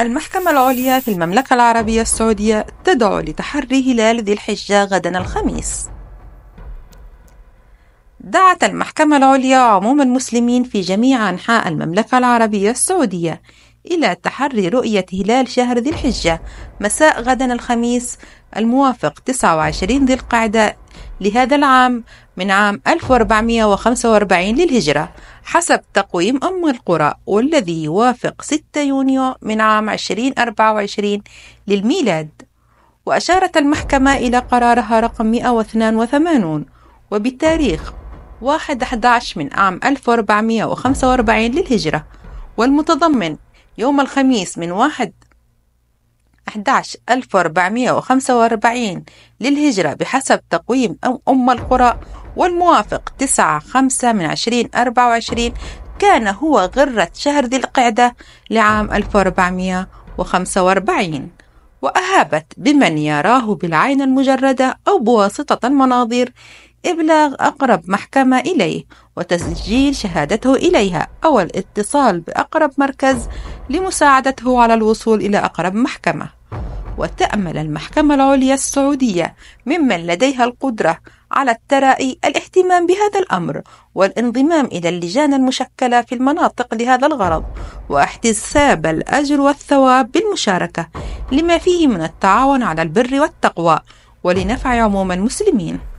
المحكمة العليا في المملكة العربية السعودية تدعو لتحري هلال ذي الحجة غدا الخميس. دعت المحكمة العليا عموم المسلمين في جميع أنحاء المملكة العربية السعودية إلى تحري رؤية هلال شهر ذي الحجة مساء غدا الخميس الموافق 29 ذي القعدة لهذا العام من عام 1445 للهجرة حسب تقويم أم القرى والذي يوافق 6 يونيو من عام 2024 للميلاد وأشارت المحكمة إلى قرارها رقم 182 وبالتاريخ 1/11 من عام 1445 للهجرة والمتضمن يوم الخميس من 1 11 1445 للهجرة بحسب تقويم أم القرى والموافق 9 5 من 2024 كان هو غرة شهر ذي القعدة لعام 1445 وأهابت بمن يراه بالعين المجردة أو بواسطة المناظير إبلاغ أقرب محكمة إليه وتسجيل شهادته إليها أو الاتصال بأقرب مركز لمساعدته على الوصول إلى أقرب محكمة وتأمل المحكمة العليا السعودية ممن لديها القدرة على الترائي الاهتمام بهذا الأمر والانضمام إلى اللجان المشكلة في المناطق لهذا الغرض واحتساب الأجر والثواب بالمشاركة لما فيه من التعاون على البر والتقوى ولنفع عموم المسلمين